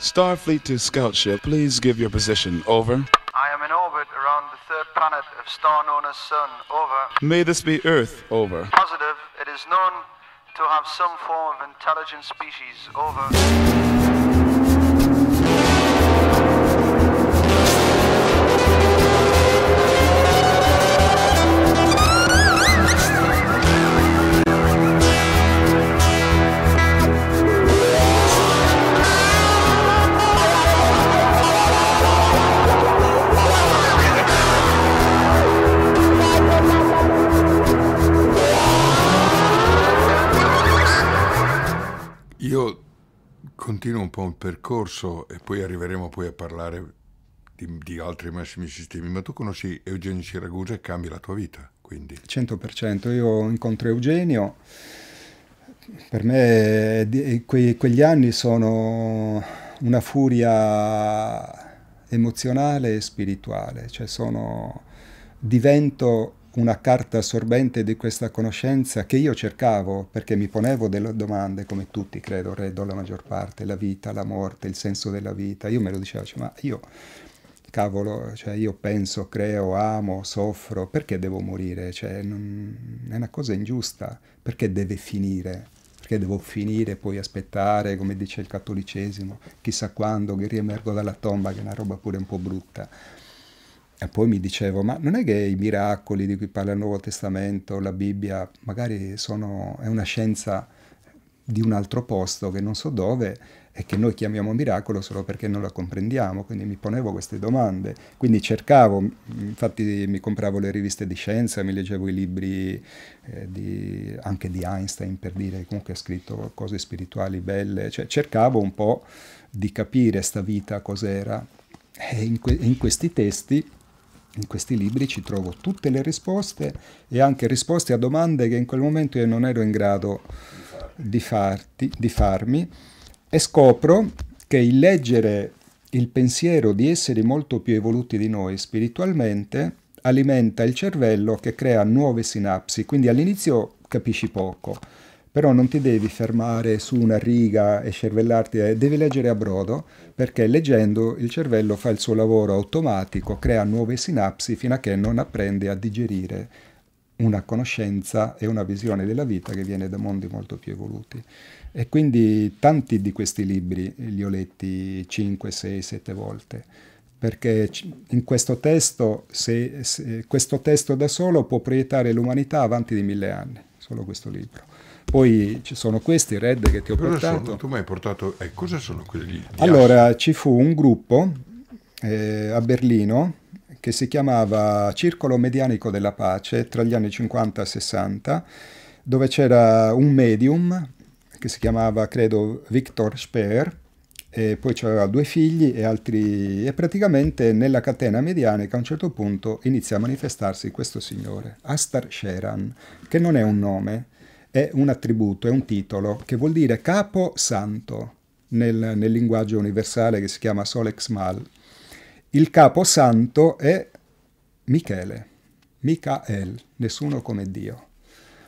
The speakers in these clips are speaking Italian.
Starfleet to scout ship, please give your position. Over. I am in orbit around the third planet of star known as Sun. Over. May this be Earth. Over. Positive. It is known to have some form of intelligent species. Over. continuo un po' un percorso e poi arriveremo poi a parlare di, di, altri massimi sistemi, ma tu conosci Eugenio Siragusa e cambi la tua vita, quindi. 100%, io incontro Eugenio, per me que, quegli anni sono una furia emozionale e spirituale, cioè sono, divento una carta assorbente di questa conoscenza che io cercavo perché mi ponevo delle domande, come tutti credo, credo la maggior parte, la vita, la morte, il senso della vita. Io me lo dicevo, cioè, ma io, cavolo, cioè, io penso, creo, amo, soffro, perché devo morire? Cioè, non, è una cosa ingiusta, perché deve finire? Perché devo finire, e poi aspettare, come dice il cattolicesimo, chissà quando che riemergo dalla tomba, che è una roba pure un po' brutta e poi mi dicevo, ma non è che i miracoli di cui parla il Nuovo Testamento, la Bibbia, magari sono, è una scienza di un altro posto che non so dove e che noi chiamiamo miracolo solo perché non la comprendiamo, quindi mi ponevo queste domande, quindi cercavo, infatti mi compravo le riviste di scienza, mi leggevo i libri eh, di, anche di Einstein per dire comunque ha scritto cose spirituali belle, cioè cercavo un po' di capire sta vita cos'era e in, que- in questi testi in questi libri ci trovo tutte le risposte e anche risposte a domande che in quel momento io non ero in grado di, farti, di farmi e scopro che il leggere il pensiero di esseri molto più evoluti di noi spiritualmente alimenta il cervello che crea nuove sinapsi, quindi all'inizio capisci poco però non ti devi fermare su una riga e cervellarti, eh, devi leggere a brodo perché leggendo il cervello fa il suo lavoro automatico, crea nuove sinapsi fino a che non apprende a digerire una conoscenza e una visione della vita che viene da mondi molto più evoluti. E quindi tanti di questi libri li ho letti 5, 6, 7 volte perché in questo testo, se, se, questo testo da solo può proiettare l'umanità avanti di mille anni, solo questo libro. Poi ci sono questi red che ti ho cosa portato. Sono, tu mi hai portato, eh, cosa sono quelli? Allora, ci fu un gruppo eh, a Berlino che si chiamava Circolo Medianico della Pace tra gli anni 50 e 60, dove c'era un medium che si chiamava, credo, Victor Speer, e poi aveva due figli e altri e praticamente nella catena medianica a un certo punto inizia a manifestarsi questo signore, Astar Sheran, che non è un nome, è un attributo, è un titolo, che vuol dire capo santo nel, nel linguaggio universale che si chiama Solex Mal. Il capo santo è Michele, Micael, nessuno come Dio.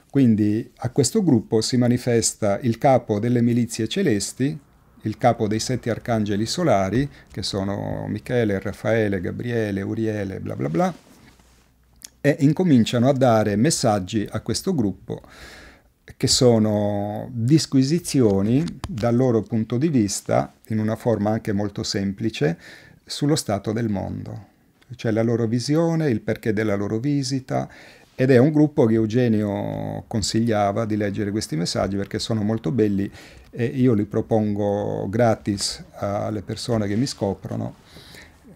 Quindi a questo gruppo si manifesta il capo delle milizie celesti, il capo dei sette arcangeli solari, che sono Michele, Raffaele, Gabriele, Uriele, bla bla bla, e incominciano a dare messaggi a questo gruppo che sono disquisizioni dal loro punto di vista, in una forma anche molto semplice, sullo stato del mondo, cioè la loro visione, il perché della loro visita. Ed è un gruppo che Eugenio consigliava di leggere questi messaggi perché sono molto belli e io li propongo gratis alle persone che mi scoprono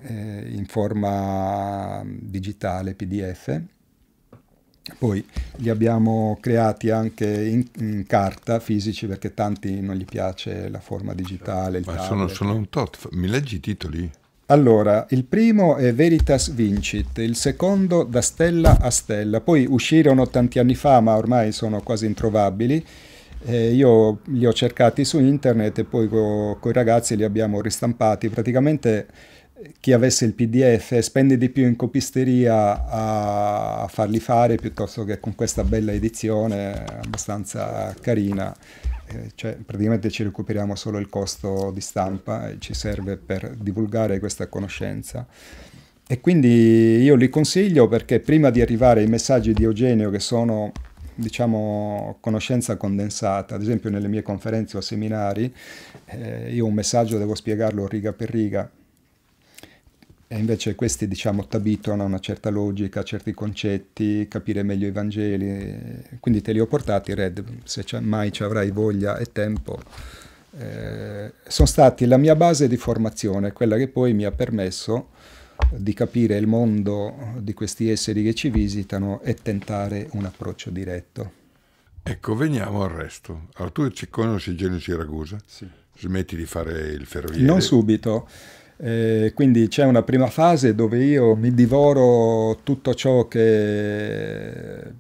eh, in forma digitale PDF poi li abbiamo creati anche in, in, carta, fisici, perché tanti non gli piace la forma digitale. Ma sono, sono un tot, mi leggi i titoli? Allora, il primo è Veritas Vincit, il secondo Da Stella a Stella, poi uscirono tanti anni fa ma ormai sono quasi introvabili, eh, io li ho cercati su internet e poi con i ragazzi li abbiamo ristampati, praticamente chi avesse il PDF spende di più in copisteria a farli fare piuttosto che con questa bella edizione abbastanza carina. Eh, cioè, praticamente ci recuperiamo solo il costo di stampa e ci serve per divulgare questa conoscenza. E quindi io li consiglio perché prima di arrivare ai messaggi di Eugenio che sono diciamo, conoscenza condensata. Ad esempio nelle mie conferenze o seminari eh, io un messaggio devo spiegarlo riga per riga, e invece questi, diciamo, ti a una certa logica, a certi concetti, capire meglio i Vangeli. Eh, quindi te li ho portati, Red, se mai ci avrai voglia e tempo. Eh, sono stati la mia base di formazione, quella che poi mi ha permesso di capire il mondo di questi esseri che ci visitano e tentare un approccio diretto. Ecco, veniamo al resto. Allora, tu ci conosci Genio Siracusa? Sì. Smetti di fare il ferroviere? Non subito. Eh, quindi c'è una prima fase dove io mi divoro tutto ciò che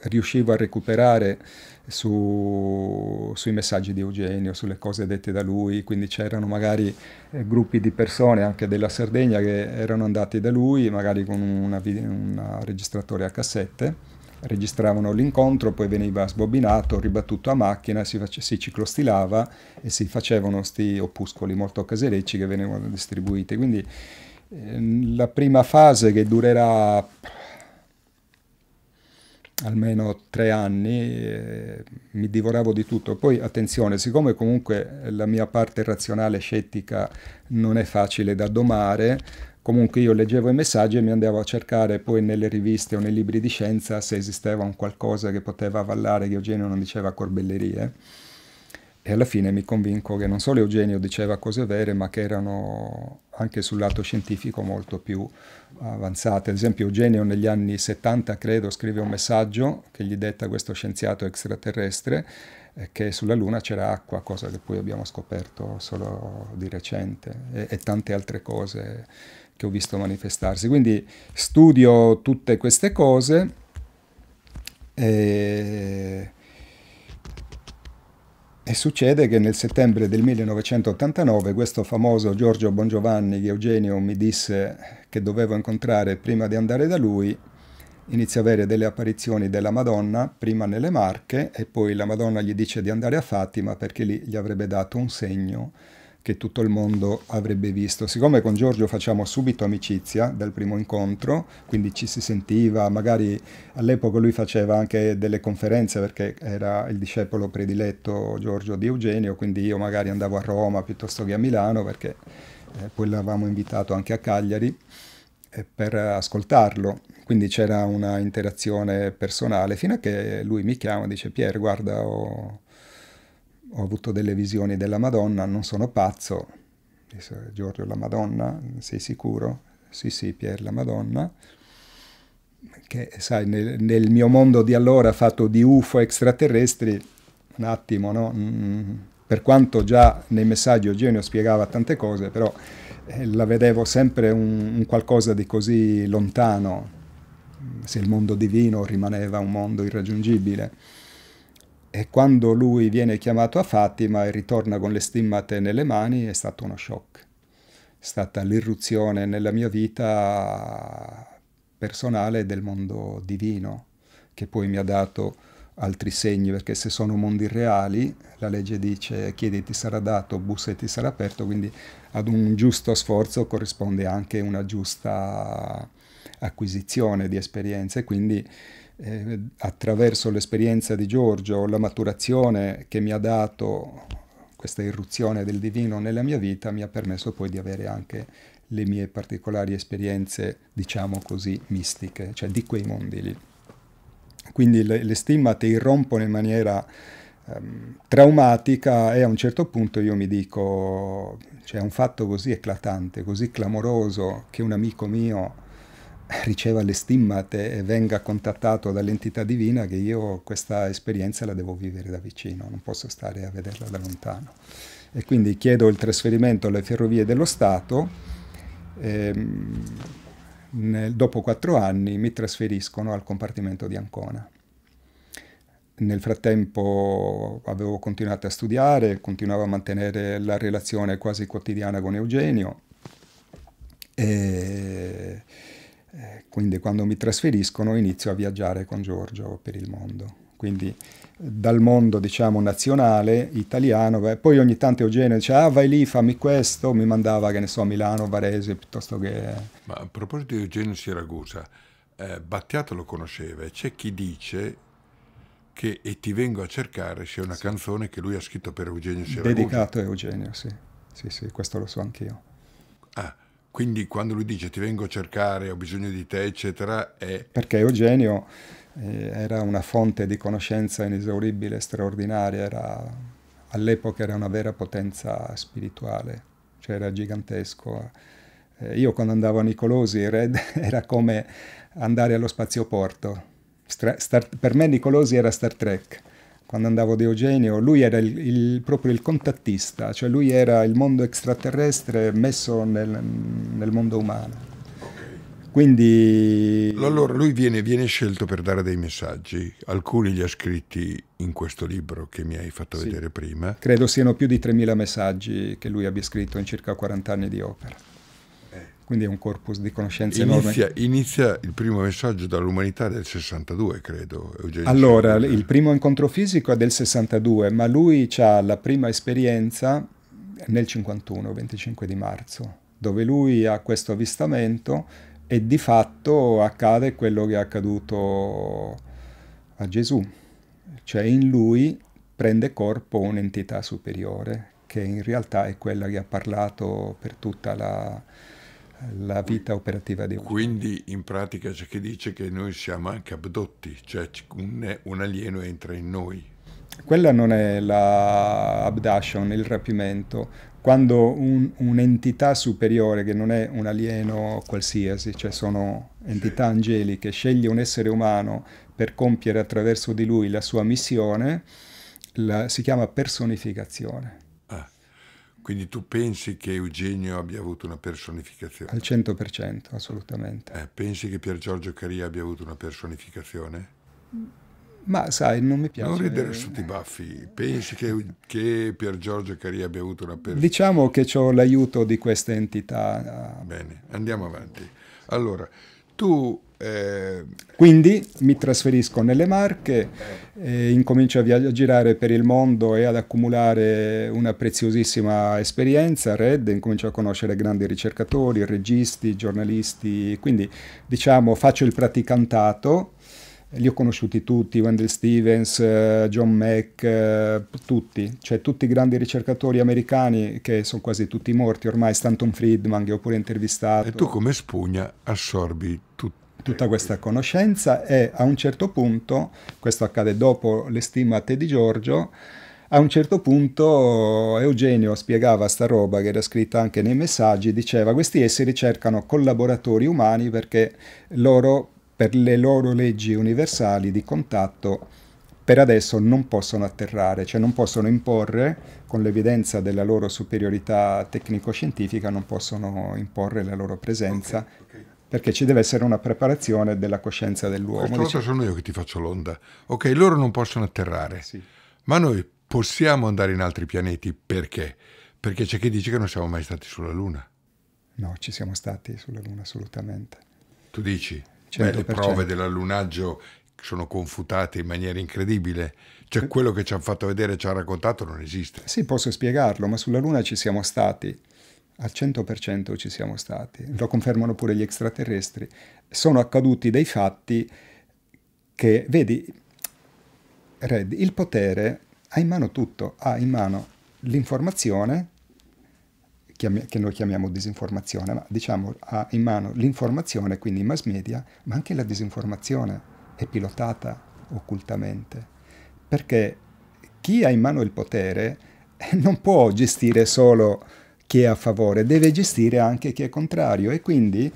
riuscivo a recuperare su, sui messaggi di Eugenio, sulle cose dette da lui, quindi c'erano magari eh, gruppi di persone anche della Sardegna che erano andati da lui, magari con una, una registratore a cassette registravano l'incontro, poi veniva sbobinato, ribattuto a macchina, si, face, si ciclostilava e si facevano questi opuscoli molto caserecci che venivano distribuiti. Quindi eh, la prima fase che durerà almeno tre anni, eh, mi divoravo di tutto. Poi attenzione, siccome comunque la mia parte razionale scettica non è facile da domare, Comunque io leggevo i messaggi e mi andavo a cercare poi nelle riviste o nei libri di scienza se esisteva un qualcosa che poteva avallare che Eugenio non diceva corbellerie. E alla fine mi convinco che non solo Eugenio diceva cose vere, ma che erano anche sul lato scientifico molto più avanzate. Ad esempio Eugenio negli anni 70, credo, scrive un messaggio che gli detta questo scienziato extraterrestre eh, che sulla Luna c'era acqua, cosa che poi abbiamo scoperto solo di recente, e, e tante altre cose che ho visto manifestarsi. Quindi studio tutte queste cose e, e succede che nel settembre del 1989 questo famoso Giorgio Bongiovanni che Eugenio mi disse che dovevo incontrare prima di andare da lui, inizia a avere delle apparizioni della Madonna, prima nelle Marche e poi la Madonna gli dice di andare a Fatima perché lì gli avrebbe dato un segno che tutto il mondo avrebbe visto. Siccome con Giorgio facciamo subito amicizia dal primo incontro, quindi ci si sentiva, magari all'epoca lui faceva anche delle conferenze perché era il discepolo prediletto Giorgio di Eugenio, quindi io magari andavo a Roma piuttosto che a Milano perché eh, poi l'avevamo invitato anche a Cagliari eh, per ascoltarlo, quindi c'era una interazione personale fino a che lui mi chiama e dice Pier guarda ho, ho avuto delle visioni della Madonna, non sono pazzo, disse Giorgio la Madonna, sei sicuro? Sì, sì, Pier la Madonna, che sai, nel, nel, mio mondo di allora fatto di UFO extraterrestri, un attimo, no? Mm, mm. per quanto già nei messaggi Eugenio spiegava tante cose, però eh, la vedevo sempre un, un qualcosa di così lontano, se il mondo divino rimaneva un mondo irraggiungibile e quando lui viene chiamato a Fatima e ritorna con le stimmate nelle mani è stato uno shock. È stata l'irruzione nella mia vita personale del mondo divino, che poi mi ha dato altri segni, perché se sono mondi reali, la legge dice chiedi ti sarà dato, bussa e ti sarà aperto, quindi ad un giusto sforzo corrisponde anche una giusta acquisizione di esperienze, quindi eh, attraverso l'esperienza di Giorgio, la maturazione che mi ha dato questa irruzione del divino nella mia vita mi ha permesso poi di avere anche le mie particolari esperienze, diciamo così, mistiche, cioè di quei mondi lì. Quindi le, le stimmate irrompono in maniera ehm, traumatica e a un certo punto io mi dico, cioè un fatto così eclatante, così clamoroso, che un amico mio riceva le stimmate e venga contattato dall'entità divina che io questa esperienza la devo vivere da vicino, non posso stare a vederla da lontano. E quindi chiedo il trasferimento alle ferrovie dello Stato, ehm, nel, dopo quattro anni mi trasferiscono al compartimento di Ancona. Nel frattempo avevo continuato a studiare, continuavo a mantenere la relazione quasi quotidiana con Eugenio. E eh, quindi quando mi trasferiscono inizio a viaggiare con Giorgio per il mondo. Quindi eh, dal mondo diciamo nazionale italiano, beh, poi ogni tanto Eugenio diceva ah vai lì fammi questo, mi mandava che ne so a Milano, Varese piuttosto che... Ma a proposito di Eugenio Siragusa, eh, Battiato lo conosceva e c'è chi dice che E ti vengo a cercare sia una sì. canzone che lui ha scritto per Eugenio Siragusa. Dedicato a Eugenio, sì, sì, sì questo lo so anch'io. Ah, quindi quando lui dice ti vengo a cercare, ho bisogno di te, eccetera, è... Perché Eugenio eh, era una fonte di conoscenza inesauribile, straordinaria, era, all'epoca era una vera potenza spirituale, cioè era gigantesco. Eh, io quando andavo a Nicolosi, Red, era come andare allo spazioporto. Stra- star- per me Nicolosi era Star Trek quando andavo da Eugenio, lui era il, il, proprio il contattista, cioè lui era il mondo extraterrestre messo nel, nel mondo umano. Quindi... Allora lui viene, viene, scelto per dare dei messaggi, alcuni li ha scritti in questo libro che mi hai fatto sì. vedere prima. Credo siano più di 3.000 messaggi che lui abbia scritto in circa 40 anni di opera quindi è un corpus di conoscenze inizia, enorme. Inizia il primo messaggio dall'umanità del 62, credo. Eugenio allora, il primo incontro fisico è del 62, ma lui ha la prima esperienza nel 51, 25 di marzo, dove lui ha questo avvistamento e di fatto accade quello che è accaduto a Gesù, cioè in lui prende corpo un'entità superiore che in realtà è quella che ha parlato per tutta la la vita operativa di uno. Quindi in pratica c'è chi dice che noi siamo anche abdotti, cioè un, un alieno entra in noi. Quella non è la il rapimento. Quando un'entità superiore, che non è un alieno qualsiasi, cioè sono entità sì. angeliche, sceglie un essere umano per compiere attraverso di lui la sua missione, la, si chiama personificazione. Quindi tu pensi che Eugenio abbia avuto una personificazione? Al 100%, assolutamente. Eh, pensi che Pier Giorgio Caria abbia avuto una personificazione? Ma sai, non mi piace. Non ridere sotto i baffi. Pensi che, che Pier Giorgio Caria abbia avuto una personificazione? Diciamo che ho l'aiuto di questa entità. Ah. Bene, andiamo avanti. Allora, tu eh, quindi mi trasferisco nelle Marche, eh, incomincio a girare per il mondo e ad accumulare una preziosissima esperienza Red, incomincio a conoscere grandi ricercatori, registi, giornalisti, quindi diciamo faccio il praticantato, li ho conosciuti tutti, Wendell Stevens, eh, John Mack, eh, tutti, cioè tutti i grandi ricercatori americani che sono quasi tutti morti ormai, Stanton Friedman che ho pure intervistato. E tu come spugna assorbi tutti tutta questa conoscenza e a un certo punto, questo accade dopo le l'estimate di Giorgio, a un certo punto Eugenio spiegava sta roba che era scritta anche nei messaggi, diceva questi esseri cercano collaboratori umani perché loro, per le loro leggi universali di contatto, per adesso non possono atterrare, cioè non possono imporre, con l'evidenza della loro superiorità tecnico-scientifica, non possono imporre la loro presenza okay perché ci deve essere una preparazione della coscienza dell'uomo. Questa volta sono io che ti faccio l'onda. Ok, loro non possono atterrare, sì. ma noi possiamo andare in altri pianeti perché? Perché c'è chi dice che non siamo mai stati sulla Luna. No, ci siamo stati sulla Luna assolutamente. Tu dici? Beh, le prove dell'allunaggio sono confutate in maniera incredibile. Cioè quello che ci hanno fatto vedere, ci hanno raccontato non esiste. Sì, posso spiegarlo, ma sulla Luna ci siamo stati al 100% ci siamo stati, lo confermano pure gli extraterrestri, sono accaduti dei fatti che, vedi, Red, il potere ha in mano tutto, ha in mano l'informazione, che noi chiamiamo disinformazione, ma diciamo ha in mano l'informazione, quindi i mass media, ma anche la disinformazione è pilotata occultamente, perché chi ha in mano il potere non può gestire solo chi è a favore, deve gestire anche chi è contrario e quindi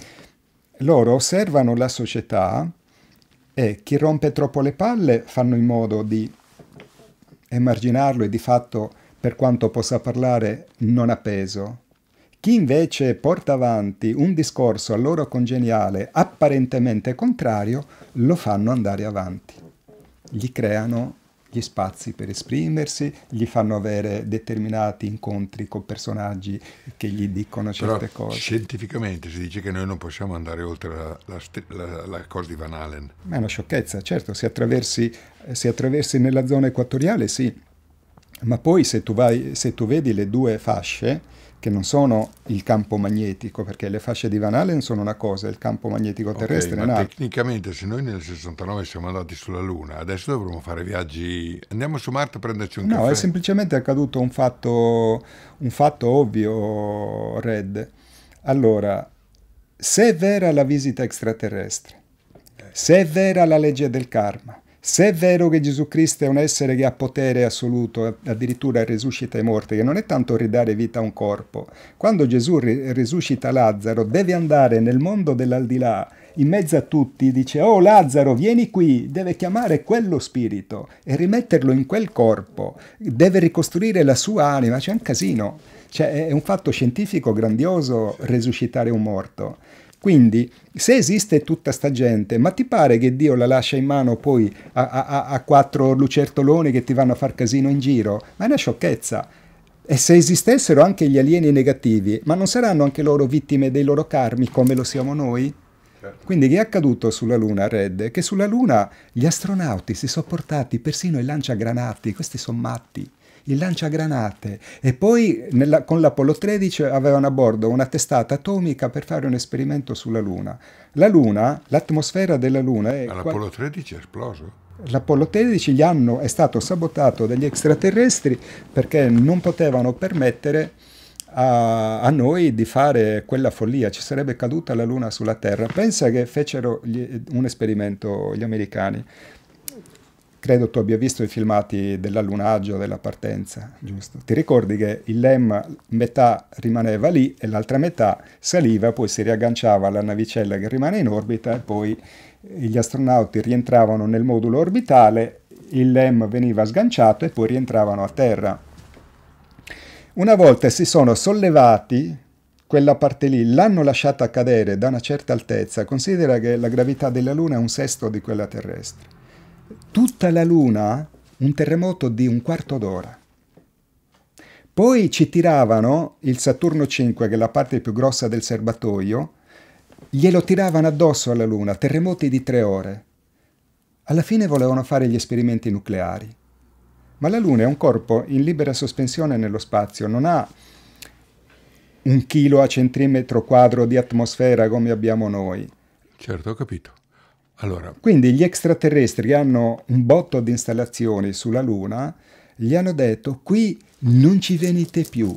loro osservano la società e chi rompe troppo le palle fanno in modo di emarginarlo e di fatto per quanto possa parlare non ha peso. Chi invece porta avanti un discorso a loro congeniale apparentemente contrario lo fanno andare avanti, gli creano gli spazi per esprimersi, gli fanno avere determinati incontri con personaggi che gli dicono certe Però, cose. Scientificamente si dice che noi non possiamo andare oltre la, la, la, la cosa di Van Halen. Ma è una sciocchezza, certo, se attraversi, eh, se attraversi nella zona equatoriale sì, ma poi se tu, vai, se tu vedi le due fasce, che non sono il campo magnetico, perché le fasce di Van Allen sono una cosa, il campo magnetico terrestre okay, è un'altra. Tecnicamente, se noi nel 69 siamo andati sulla Luna, adesso dovremmo fare viaggi. Andiamo su Marte a prenderci un no, caffè. No, è semplicemente accaduto un fatto, un fatto ovvio, Red. Allora, se è vera la visita extraterrestre, se è vera la legge del karma, se è vero che Gesù Cristo è un essere che ha potere assoluto, addirittura risuscita i morti, che non è tanto ridare vita a un corpo, quando Gesù risuscita Lazzaro deve andare nel mondo dell'aldilà, in mezzo a tutti, dice «Oh Lazzaro, vieni qui!» Deve chiamare quello spirito e rimetterlo in quel corpo, deve ricostruire la sua anima, c'è un casino. Cioè, è un fatto scientifico grandioso risuscitare un morto. Quindi, se esiste tutta sta gente, ma ti pare che Dio la lascia in mano poi a, a, a quattro lucertoloni che ti vanno a far casino in giro? Ma è una sciocchezza. E se esistessero anche gli alieni negativi, ma non saranno anche loro vittime dei loro karmi come lo siamo noi? Certo. Quindi che è accaduto sulla Luna, Red? Che sulla Luna gli astronauti si sono portati persino i lanciagranati, questi sono matti il lanciagranate e poi nella, con l'Apollo 13 avevano a bordo una testata atomica per fare un esperimento sulla Luna. La Luna, l'atmosfera della Luna è... l'Apollo 13 è esploso? L'Apollo 13 gli hanno, è stato sabotato dagli extraterrestri perché non potevano permettere a, a, noi di fare quella follia, ci sarebbe caduta la Luna sulla Terra. Pensa che fecero gli, un esperimento gli americani Credo tu abbia visto i filmati dell'allunaggio, della partenza, giusto? Ti ricordi che il LEM metà rimaneva lì e l'altra metà saliva, poi si riagganciava alla navicella che rimane in orbita e poi gli astronauti rientravano nel modulo orbitale, il LEM veniva sganciato e poi rientravano a Terra. Una volta si sono sollevati, quella parte lì l'hanno lasciata cadere da una certa altezza, considera che la gravità della Luna è un sesto di quella terrestre tutta la luna un terremoto di un quarto d'ora. Poi ci tiravano il Saturno 5, che è la parte più grossa del serbatoio, glielo tiravano addosso alla Luna, terremoti di tre ore. Alla fine volevano fare gli esperimenti nucleari. Ma la Luna è un corpo in libera sospensione nello spazio, non ha un chilo a centimetro quadro di atmosfera come abbiamo noi. Certo, ho capito. Allora. Quindi gli extraterrestri hanno un botto di installazioni sulla Luna, gli hanno detto qui non ci venite più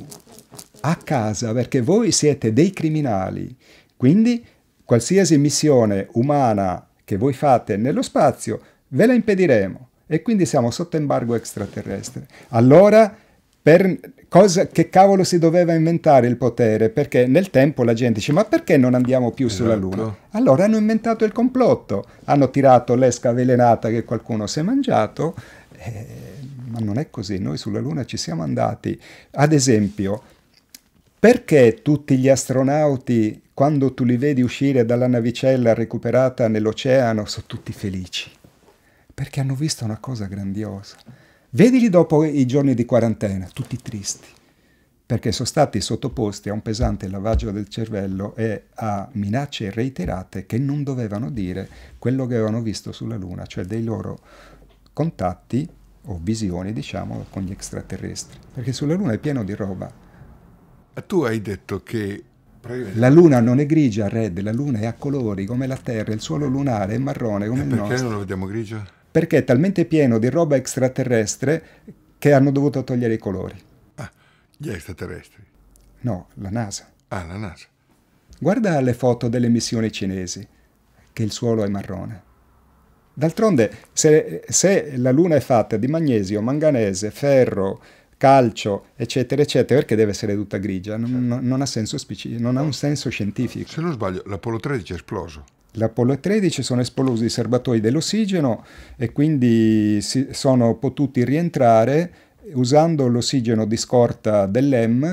a casa perché voi siete dei criminali. Quindi qualsiasi missione umana che voi fate nello spazio ve la impediremo e quindi siamo sotto embargo extraterrestre. Allora, per cosa, che cavolo si doveva inventare il potere? Perché nel tempo la gente dice ma perché non andiamo più esatto. sulla Luna? Allora hanno inventato il complotto, hanno tirato l'esca avvelenata che qualcuno si è mangiato, eh, ma non è così, noi sulla Luna ci siamo andati. Ad esempio, perché tutti gli astronauti, quando tu li vedi uscire dalla navicella recuperata nell'oceano, sono tutti felici? Perché hanno visto una cosa grandiosa Vedili dopo i giorni di quarantena, tutti tristi, perché sono stati sottoposti a un pesante lavaggio del cervello e a minacce reiterate che non dovevano dire quello che avevano visto sulla Luna, cioè dei loro contatti o visioni, diciamo, con gli extraterrestri. Perché sulla Luna è pieno di roba. Tu hai detto che la luna non è grigia, Red, la luna è a colori come la terra, il suolo lunare è marrone come e il nostro. Perché non la vediamo grigia? perché è talmente pieno di roba extraterrestre che hanno dovuto togliere i colori. Ah, gli extraterrestri? No, la NASA. Ah, la NASA. Guarda le foto delle missioni cinesi, che il suolo è marrone. D'altronde, se, se, la Luna è fatta di magnesio, manganese, ferro, calcio, eccetera, eccetera, perché deve essere tutta grigia? Non, certo. non, non, ha, senso, non ha, un senso scientifico. Se non sbaglio, l'Apollo 13 è esploso. L'Apollo 13 sono esplosi i serbatoi dell'ossigeno e quindi si, sono potuti rientrare usando l'ossigeno di scorta dell'EM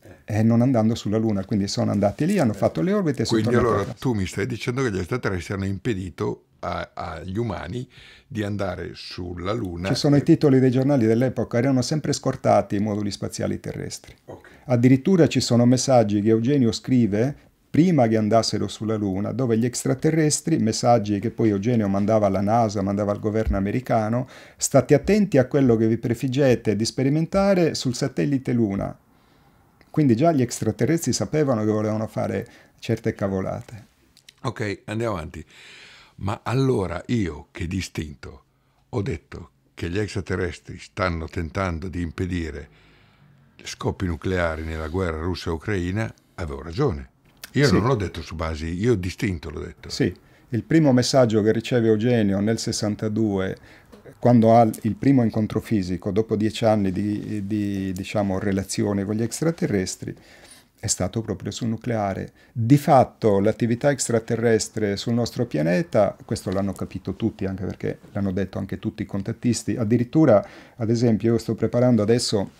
eh, e non andando sulla Luna. Quindi sono andati lì, hanno fatto le orbite. E quindi allora tu mi stai dicendo che gli extraterrestri hanno impedito a, agli umani di andare sulla Luna. Ci sono e... i titoli dei giornali dell'epoca, erano sempre scortati i moduli spaziali terrestri. Okay. Addirittura ci sono messaggi che Eugenio scrive prima che andassero sulla Luna, dove gli extraterrestri, messaggi che poi Eugenio mandava alla NASA, mandava al governo americano, state attenti a quello che vi prefiggete di sperimentare sul satellite Luna. Quindi già gli extraterrestri sapevano che volevano fare certe cavolate. Ok, andiamo avanti. Ma allora io, che distinto, ho detto che gli extraterrestri stanno tentando di impedire scoppi nucleari nella guerra russa-ucraina, avevo ragione io sì. non l'ho detto su basi, io distinto l'ho detto. Sì, il primo messaggio che riceve Eugenio nel 62, quando ha il primo incontro fisico, dopo dieci anni di, di diciamo, relazione con gli extraterrestri, è stato proprio sul nucleare. Di fatto l'attività extraterrestre sul nostro pianeta, questo l'hanno capito tutti, anche perché l'hanno detto anche tutti i contattisti, addirittura, ad esempio, io sto preparando adesso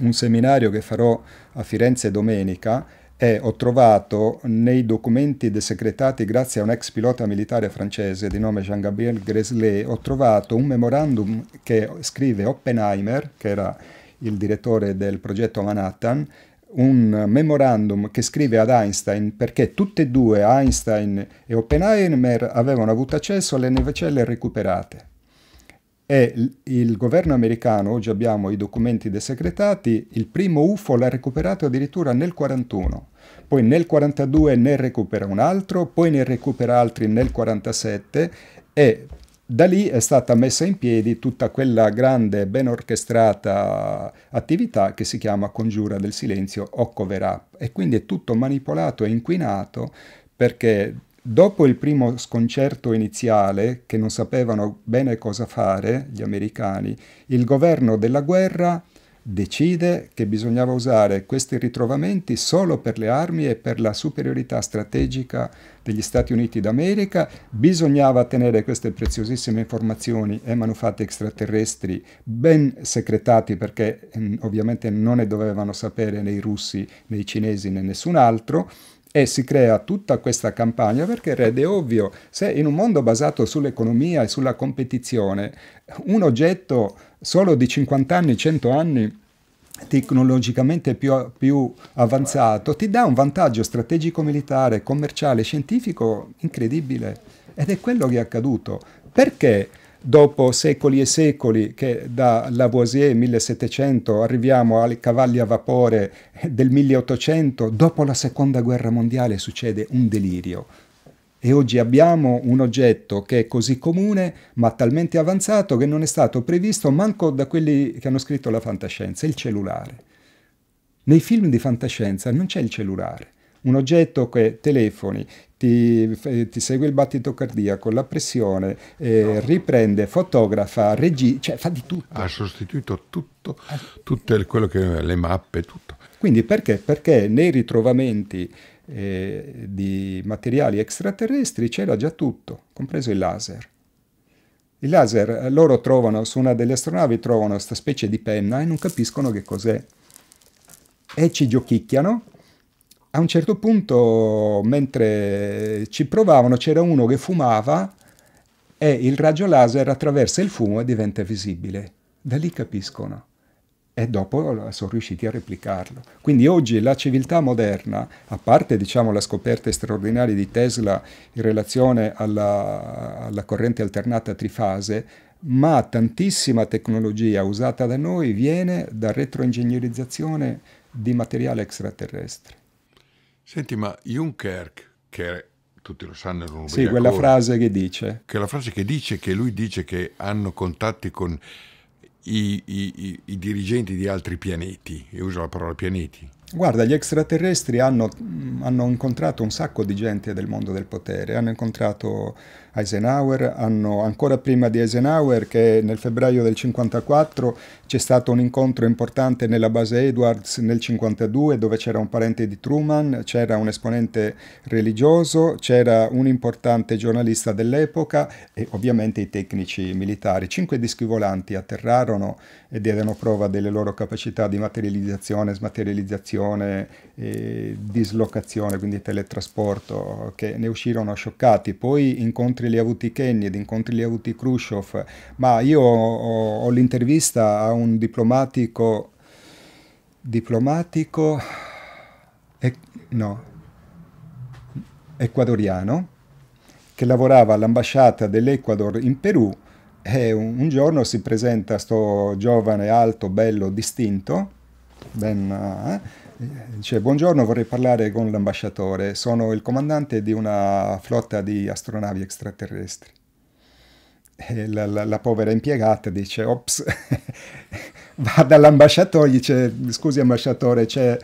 un seminario che farò a Firenze domenica e ho trovato nei documenti desecretati grazie a un ex pilota militare francese di nome Jean-Gabriel Greslet, ho trovato un memorandum che scrive Oppenheimer, che era il direttore del progetto Manhattan, un memorandum che scrive ad Einstein perché tutte e due, Einstein e Oppenheimer, avevano avuto accesso alle nevecelle recuperate è il governo americano, oggi abbiamo i documenti desecretati, il primo UFO l'ha recuperato addirittura nel 1941, poi nel 1942 ne recupera un altro, poi ne recupera altri nel 1947 e da lì è stata messa in piedi tutta quella grande, ben orchestrata attività che si chiama Congiura del Silenzio o Cover Up e quindi è tutto manipolato e inquinato perché Dopo il primo sconcerto iniziale, che non sapevano bene cosa fare gli americani, il governo della guerra decide che bisognava usare questi ritrovamenti solo per le armi e per la superiorità strategica degli Stati Uniti d'America, bisognava tenere queste preziosissime informazioni e manufatti extraterrestri ben secretati perché mm, ovviamente non ne dovevano sapere né i russi né i cinesi né nessun altro e si crea tutta questa campagna perché, Red, è ovvio, se in un mondo basato sull'economia e sulla competizione, un oggetto solo di 50 anni, 100 anni, tecnologicamente più, più, avanzato, ti dà un vantaggio strategico militare, commerciale, scientifico incredibile. Ed è quello che è accaduto. Perché dopo secoli e secoli che da Lavoisier 1700 arriviamo ai cavalli a vapore del 1800, dopo la seconda guerra mondiale succede un delirio. E oggi abbiamo un oggetto che è così comune, ma talmente avanzato che non è stato previsto manco da quelli che hanno scritto la fantascienza, il cellulare. Nei film di fantascienza non c'è il cellulare, un oggetto che telefoni, ti, eh, ti, segue il battito cardiaco, la pressione, eh, no. riprende, fotografa, regi, cioè fa di tutto. Ha sostituito tutto, ah. tutte quello che, le mappe, tutto. Quindi perché? Perché nei ritrovamenti eh, di materiali extraterrestri c'era già tutto, compreso il laser. Il laser eh, loro trovano, su una delle astronavi trovano questa specie di penna e non capiscono che cos'è. E ci giochicchiano a un certo punto, mentre ci provavano, c'era uno che fumava e il raggio laser attraversa il fumo e diventa visibile. Da lì capiscono. E dopo sono riusciti a replicarlo. Quindi oggi la civiltà moderna, a parte diciamo, la scoperta straordinaria di Tesla in relazione alla, alla corrente alternata trifase, ma tantissima tecnologia usata da noi viene da retroingegnerizzazione di materiale extraterrestre. Senti, ma Juncker, che tutti lo sanno, era un Sì, quella frase che dice. Che la frase che dice che lui dice che hanno contatti con i, i, i, i dirigenti di altri pianeti, e usa la parola pianeti, Guarda, gli extraterrestri hanno, hanno, incontrato un sacco di gente del mondo del potere, hanno incontrato Eisenhower, hanno, ancora prima di Eisenhower che nel febbraio del 54 c'è stato un incontro importante nella base Edwards nel 1952 dove c'era un parente di Truman, c'era un esponente religioso, c'era un importante giornalista dell'epoca e ovviamente i tecnici militari. Cinque dischi volanti atterrarono e diedero prova delle loro capacità di materializzazione e smaterializzazione dislocazione, eh, dislocazione, quindi teletrasporto, che ne uscirono scioccati. Poi incontri li ha avuti Kennedy, incontri li ha avuti Khrushchev, ma io ho, ho l'intervista a un diplomatico, diplomatico, e, no, ecuadoriano, che lavorava all'ambasciata dell'Ecuador in Perù, e un, giorno si presenta sto giovane, alto, bello, distinto, ben, eh, Dice, buongiorno, vorrei parlare con l'ambasciatore. Sono il comandante di una flotta di astronavi extraterrestri. La, la, la, povera impiegata dice, ops, va dall'ambasciatore, gli dice, scusi ambasciatore, c'è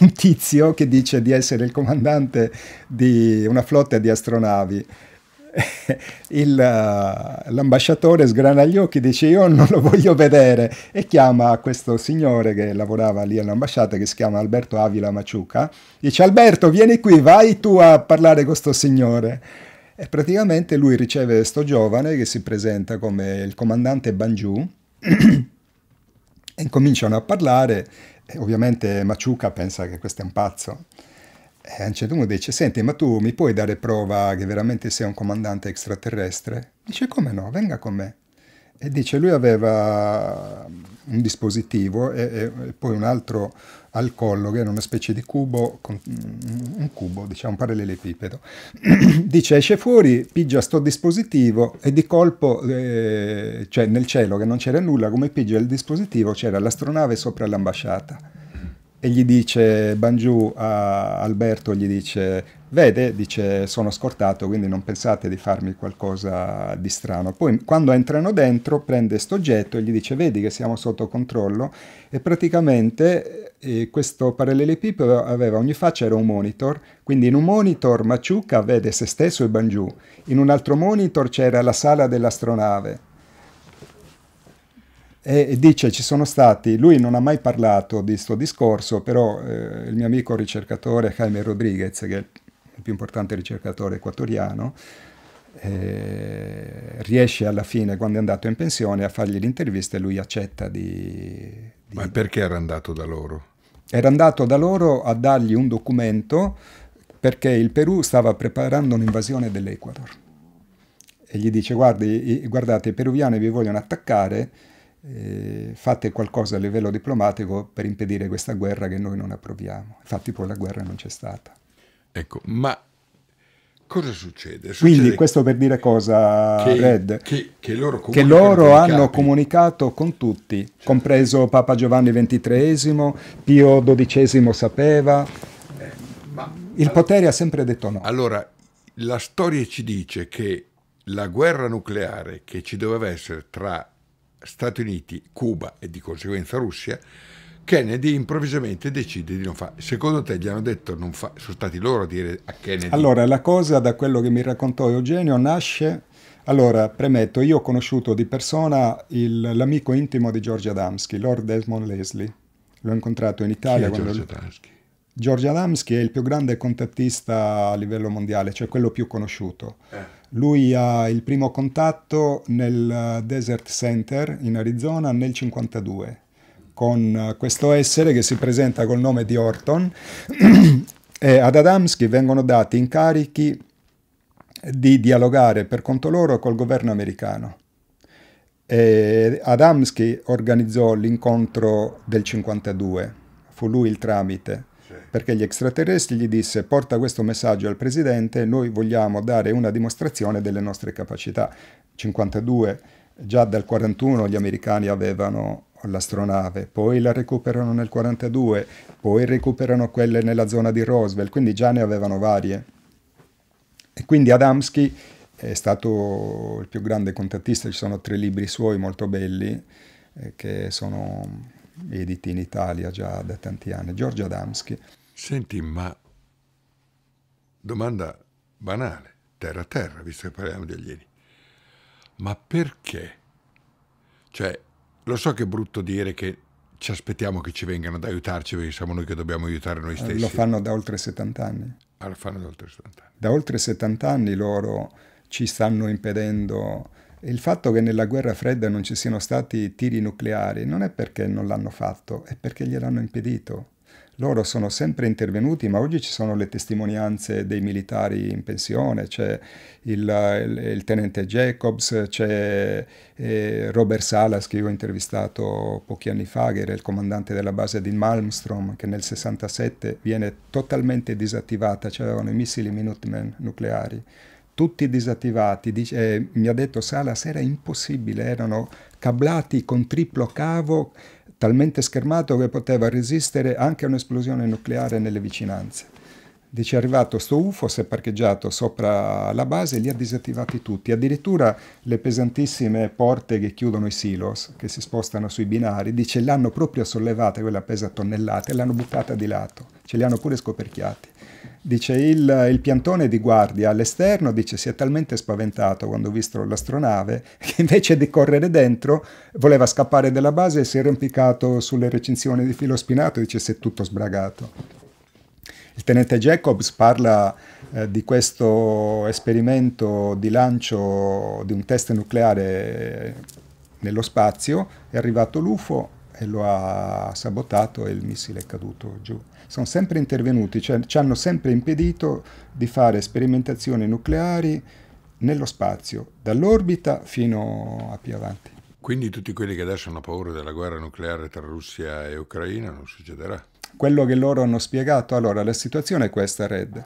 un tizio che dice di essere il comandante di una flotta di astronavi. Eh, l'ambasciatore sgrana gli occhi dice io non lo voglio vedere e chiama questo signore che lavorava lì all'ambasciata che si chiama Alberto Avila Maciuca dice Alberto vieni qui vai tu a parlare con questo signore e praticamente lui riceve questo giovane che si presenta come il comandante Bangiù e cominciano a parlare e ovviamente Maciuca pensa che questo è un pazzo e eh, a un certo punto dice, senti, ma tu mi puoi dare prova che veramente sei un comandante extraterrestre? Dice, come no, venga con me. E dice, lui aveva un dispositivo e, e poi un altro al collo, che era una specie di cubo, mm, un cubo, diciamo un parallelepipedo. Dice esce fuori, pigia sto dispositivo e di colpo, eh, cioè nel cielo che non c'era nulla, come pigia il dispositivo c'era l'astronave sopra l'ambasciata e gli dice Bangiù a Alberto, gli dice vede, dice sono scortato quindi non pensate di farmi qualcosa di strano. Poi quando entrano dentro prende questo oggetto e gli dice vedi che siamo sotto controllo e praticamente eh, questo parallelepipedo aveva ogni faccia era un monitor, quindi in un monitor Maciuca vede se stesso e Bangiù, in un altro monitor c'era la sala dell'astronave, e dice ci sono stati, lui non ha mai parlato di questo discorso, però eh, il mio amico ricercatore Jaime Rodriguez, che è il più importante ricercatore equatoriano, eh, riesce alla fine, quando è andato in pensione, a fargli l'intervista e lui accetta di, di... Ma perché era andato da loro? Era andato da loro a dargli un documento perché il Perù stava preparando un'invasione dell'Ecuador. E gli dice, guardate, i peruviani vi vogliono attaccare, eh, fate qualcosa a livello diplomatico per impedire questa guerra che noi non approviamo. Infatti poi la guerra non c'è stata. Ecco, ma cosa succede? succede Quindi questo per dire cosa, che, Red, che, che loro, che loro hanno comunicato con tutti, cioè. compreso Papa Giovanni XXIII, Pio XII sapeva, eh, ma, il potere ha sempre detto no. Allora, la storia ci dice che la guerra nucleare che ci doveva essere tra Stati Uniti, Cuba e di conseguenza Russia, Kennedy improvvisamente decide di non fare. Secondo te gli hanno detto non fa, sono stati loro a dire a Kennedy? Allora, la cosa da quello che mi raccontò Eugenio nasce allora, premetto, io ho conosciuto di persona l'amico intimo di George Adamski, Lord Desmond Leslie. L'ho incontrato in Italia. Chi è George Adamski? George Adamski è il più grande contattista a livello mondiale, cioè quello più conosciuto. Eh. Lui ha il primo contatto nel eh, Desert Center in Arizona nel 1952 con eh, questo essere che si presenta col nome di Orton e ad Adamski vengono dati incarichi di dialogare per conto loro col governo americano. E Adamski organizzò l'incontro del 1952, fu lui il tramite perché gli extraterrestri gli disse porta questo messaggio al presidente, noi vogliamo dare una dimostrazione delle nostre capacità. 52, già dal 41 gli americani avevano l'astronave, poi la recuperano nel 42, poi recuperano quelle nella zona di Roosevelt, quindi già ne avevano varie. E quindi Adamski è stato il più grande contattista, ci sono tre libri suoi molto belli eh, che sono editi in Italia già da tanti anni, Giorgio Adamski. Senti, ma domanda banale, terra a terra, visto che parliamo di alieni. Ma perché? Cioè, lo so che è brutto dire che ci aspettiamo che ci vengano ad aiutarci perché siamo noi che dobbiamo aiutare noi eh, stessi. Lo fanno da oltre 70 anni. Ah, lo fanno da oltre 70 anni. Da oltre 70 anni loro ci stanno impedendo il fatto che nella guerra fredda non ci siano stati tiri nucleari non è perché non l'hanno fatto, è perché gliel'hanno impedito loro sono sempre intervenuti, ma oggi ci sono le testimonianze dei militari in pensione, c'è il, il, il, tenente Jacobs, c'è eh, Robert Salas che io ho intervistato pochi anni fa, che era il comandante della base di Malmstrom, che nel 67 viene totalmente disattivata, c'erano i missili Minuteman nucleari tutti disattivati, dice, eh, mi ha detto Salas, era impossibile, erano cablati con triplo cavo talmente schermato che poteva resistere anche a un'esplosione nucleare nelle vicinanze. Dice è arrivato sto UFO, si è parcheggiato sopra la base e li ha disattivati tutti, addirittura le pesantissime porte che chiudono i silos, che si spostano sui binari, dice l'hanno proprio sollevata, quella pesa tonnellate, e l'hanno buttata di lato, ce li hanno pure scoperchiati. Dice il, il, piantone di guardia all'esterno, dice si è talmente spaventato quando ha visto l'astronave che invece di correre dentro voleva scappare dalla base e si è rompicato sulle recinzioni di filo spinato, dice si è tutto sbragato. Il tenente Jacobs parla eh, di questo esperimento di lancio di un test nucleare nello spazio, è arrivato l'UFO e lo ha sabotato e il missile è caduto giù sono sempre intervenuti, cioè ci hanno sempre impedito di fare sperimentazioni nucleari nello spazio, dall'orbita fino a più avanti. Quindi tutti quelli che adesso hanno paura della guerra nucleare tra Russia e Ucraina non succederà. Quello che loro hanno spiegato, allora la situazione è questa, Red.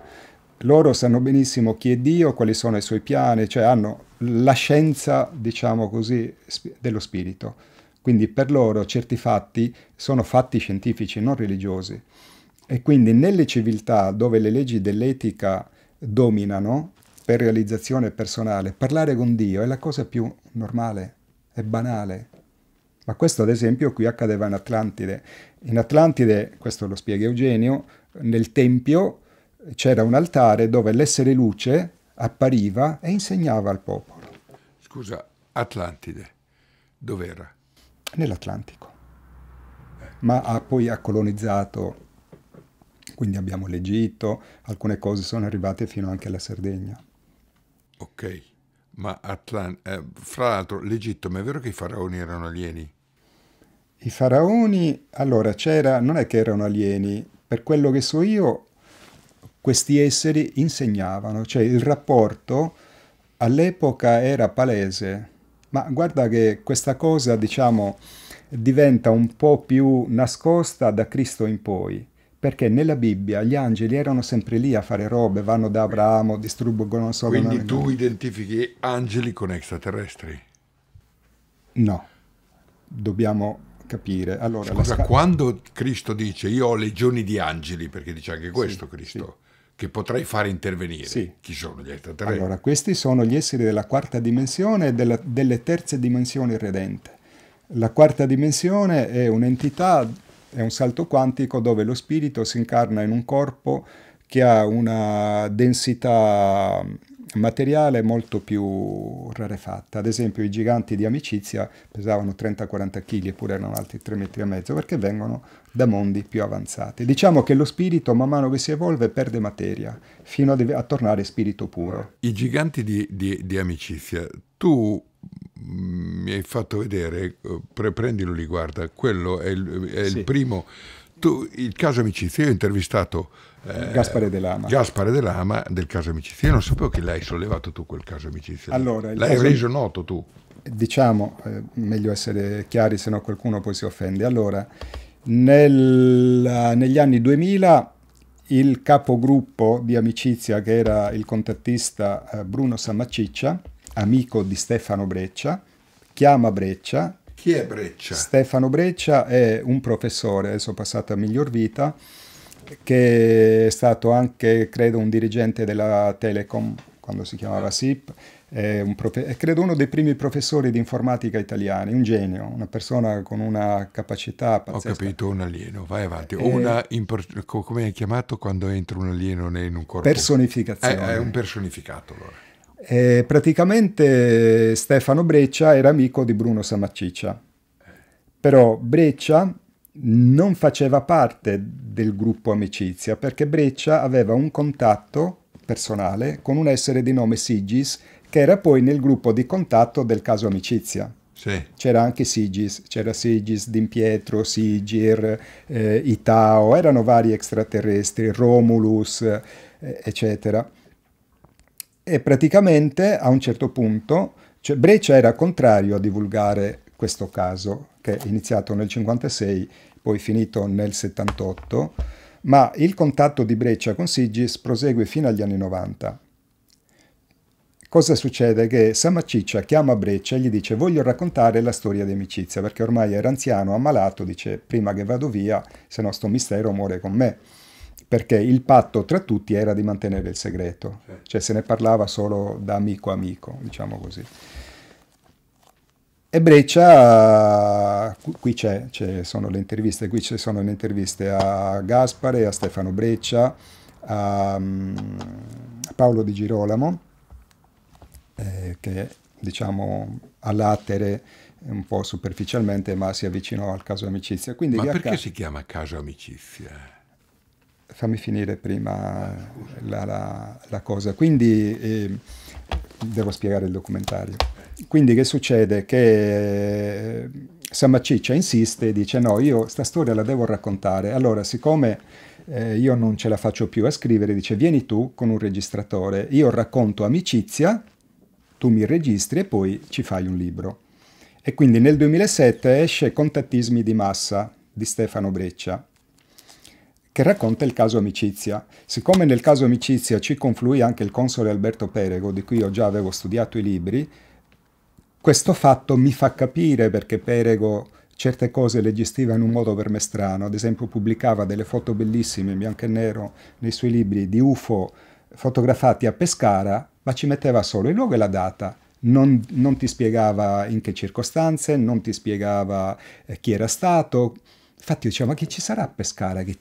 Loro sanno benissimo chi è Dio, quali sono i suoi piani, cioè hanno la scienza, diciamo così, dello spirito. Quindi per loro certi fatti sono fatti scientifici, non religiosi. E quindi nelle civiltà dove le leggi dell'etica dominano, per realizzazione personale, parlare con Dio è la cosa più normale, è banale. Ma questo ad esempio qui accadeva in Atlantide. In Atlantide, questo lo spiega Eugenio, nel Tempio c'era un altare dove l'essere luce appariva e insegnava al popolo. Scusa, Atlantide, dov'era? Nell'Atlantico. Ma ha poi ha colonizzato quindi abbiamo l'Egitto, alcune cose sono arrivate fino anche alla Sardegna. Ok, ma Atlan- eh, fra l'altro l'Egitto, ma è vero che i faraoni erano alieni? I faraoni, allora c'era, non è che erano alieni, per quello che so io, questi esseri insegnavano, cioè il rapporto all'epoca era palese, ma guarda che questa cosa, diciamo, diventa un po' più nascosta da Cristo in poi perché nella Bibbia gli angeli erano sempre lì a fare robe, vanno da Abramo, distruggono non so Quindi non... tu identifichi angeli con extraterrestri? No, dobbiamo capire. Allora, Scusa, la... quando Cristo dice io ho legioni di angeli, perché dice anche questo sì, Cristo, sì. che potrei fare intervenire, sì. chi sono gli extraterrestri? Allora, questi sono gli esseri della quarta dimensione e della, delle terze dimensioni redente. La quarta dimensione è un'entità è un salto quantico dove lo spirito si incarna in un corpo che ha una densità materiale molto più rarefatta. Ad esempio i giganti di amicizia pesavano 30-40 kg eppure erano altri 3 metri e mezzo perché vengono da mondi più avanzati. Diciamo che lo spirito man mano che si evolve perde materia fino a, a tornare spirito puro. I giganti di, di, di amicizia, tu mi hai fatto vedere, eh, pre- prendilo lì, guarda, quello è il, è sì. primo. Tu, il caso amicizia, io ho intervistato eh, Gaspare, De Lama. Gaspare De del caso amicizia, io non sapevo che l'hai sollevato tu quel caso amicizia. Allora, l'hai caso... reso noto tu. Diciamo, eh, meglio essere chiari, se no qualcuno poi si offende. Allora, nel, negli anni 2000 il capogruppo di amicizia che era il contattista eh, Bruno Sammaciccia amico di Stefano Breccia, chiama Breccia. Chi è Breccia? Stefano Breccia è un professore, adesso passato a miglior vita, che è stato anche, credo, un dirigente della Telecom, quando si chiamava ah. SIP, è, un è credo uno dei primi professori di informatica italiani, un genio, una persona con una capacità pazzesca. Ho capito, un alieno, vai avanti. E... Eh, una, come è chiamato quando entra un alieno in un corpo? Personificazione. È, eh, è un personificato allora. E praticamente Stefano Breccia era amico di Bruno Samaciccia, però Breccia non faceva parte del gruppo Amicizia perché Breccia aveva un contatto personale con un essere di nome Sigis che era poi nel gruppo di contatto del caso Amicizia. Sì. C'era anche Sigis, c'era Sigis, Dimpietro, Sigir, eh, Itao, erano vari extraterrestri, Romulus, eh, eccetera e praticamente a un certo punto cioè Breccia era contrario a divulgare questo caso che è iniziato nel 56 poi finito nel 78 ma il contatto di Breccia con Sigis prosegue fino agli anni 90 cosa succede? Che Samaciccia chiama Breccia e gli dice voglio raccontare la storia di amicizia perché ormai era anziano, ammalato, dice prima che vado via se no sto mistero muore con me perché il patto tra tutti era di mantenere il segreto, cioè se ne parlava solo da amico a amico, diciamo così. E Breccia, qui c'è, sono le interviste, qui ci sono le interviste a Gaspare, a Stefano Breccia, a, mm, a Paolo Di Girolamo, eh, che diciamo a un po' superficialmente, ma si avvicinò al caso amicizia. Quindi ma perché acc... si chiama caso amicizia? fammi finire prima la, la, la cosa. Quindi eh, devo spiegare il documentario. Quindi che succede? Che eh, Samaciccia insiste e dice no, io sta storia la devo raccontare. Allora, siccome eh, io non ce la faccio più a scrivere, dice vieni tu con un registratore, io racconto amicizia, tu mi registri e poi ci fai un libro. E quindi nel 2007 esce Contattismi di massa di Stefano Breccia che racconta il caso Amicizia. Siccome nel caso Amicizia ci confluì anche il console Alberto Perego, di cui io già avevo studiato i libri, questo fatto mi fa capire perché Perego certe cose le gestiva in un modo per me strano, ad esempio pubblicava delle foto bellissime in bianco e nero nei suoi libri di UFO fotografati a Pescara, ma ci metteva solo il luogo e la data. Non, non ti spiegava in che circostanze, non ti spiegava eh, chi era stato. Infatti io dicevo, ma chi ci sarà a Pescara che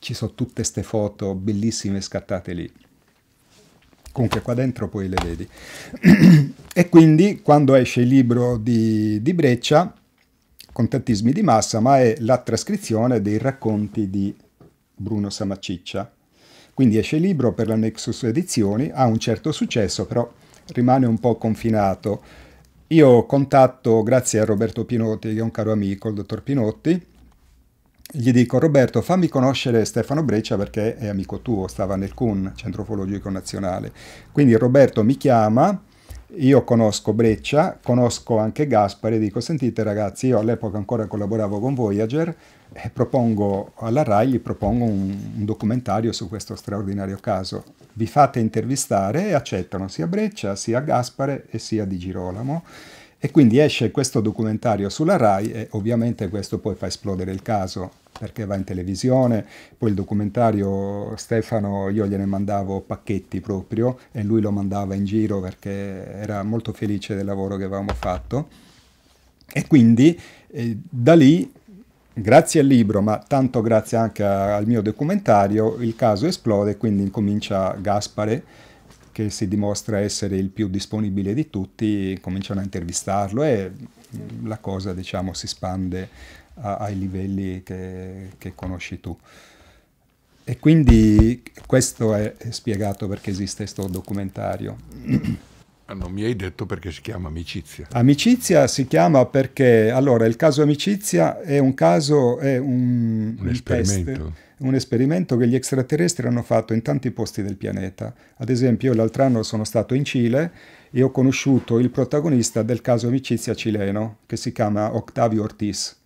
ci sono tutte queste foto bellissime scattate lì. Comunque qua dentro poi le vedi. e quindi quando esce il libro di, di Breccia, Contattismi di massa, ma è la trascrizione dei racconti di Bruno Samaciccia. Quindi esce il libro per la Nexus Edizioni, ha un certo successo, però rimane un po' confinato. Io contatto, grazie a Roberto Pinotti, che è un caro amico, il dottor Pinotti, gli dico Roberto fammi conoscere Stefano Breccia perché è amico tuo, stava nel CUN, Centro Ufologico Nazionale. Quindi Roberto mi chiama, io conosco Breccia, conosco anche Gaspari, dico sentite ragazzi io all'epoca ancora collaboravo con Voyager, e propongo alla RAI, gli propongo un, un documentario su questo straordinario caso. Vi fate intervistare e accettano sia Breccia, sia Gaspare e sia Di Girolamo. E quindi esce questo documentario sulla RAI e ovviamente questo poi fa esplodere il caso perché va in televisione, poi il documentario Stefano io gliene mandavo pacchetti proprio e lui lo mandava in giro perché era molto felice del lavoro che avevamo fatto e quindi eh, da lì grazie al libro, ma tanto grazie anche a, al mio documentario, il caso esplode e quindi incomincia Gaspare che si dimostra essere il più disponibile di tutti, cominciano a intervistarlo e mm, la cosa diciamo, si spande a, ai livelli che, che conosci tu. E quindi questo è spiegato perché esiste questo documentario. Ah, non mi hai detto perché si chiama amicizia. Amicizia si chiama perché, allora, il caso amicizia è un caso, è un, un, un esperimento. Test, un esperimento che gli extraterrestri hanno fatto in tanti posti del pianeta. Ad esempio, l'altro anno sono stato in Cile e ho conosciuto il protagonista del caso amicizia cileno, che si chiama Octavio Ortiz,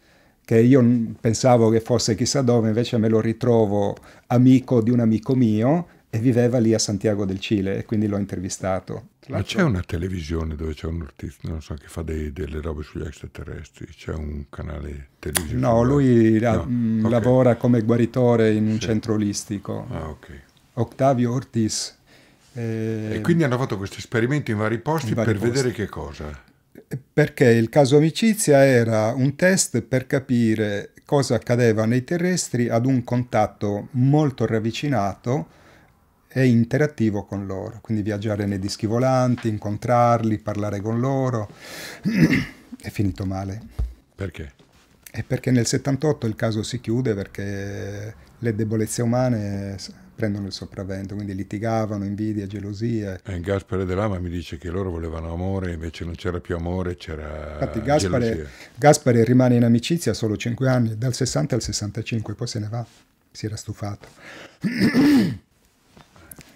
che io pensavo che fosse chissà dove, invece me lo ritrovo amico di un amico mio e viveva lì a Santiago del Cile e quindi l'ho intervistato. Ma c'è una televisione dove c'è un artista, non so, che fa dei, delle robe sugli extraterrestri, c'è un canale televisivo? No, lui no. La, ah, mh, mm, okay. lavora come guaritore in un sì. centro olistico. Ah, ok. Octavio Ortiz. Eh, e quindi hanno fatto questi esperimenti in vari posti in vari per posti. vedere che cosa? Perché il caso amicizia era un test per capire cosa accadeva nei terrestri ad un contatto molto ravvicinato e interattivo con loro, quindi viaggiare nei dischi volanti, incontrarli, parlare con loro. È finito male. Perché? È perché nel 78 il caso si chiude perché le debolezze umane prendono il sopravvento, quindi litigavano, invidia, gelosie. E eh, Gaspare De Lama mi dice che loro volevano amore, invece non c'era più amore, c'era Infatti Gaspare, gelosia. Gaspare rimane in amicizia solo 5 anni, dal 60 al 65, poi se ne va, si era stufato.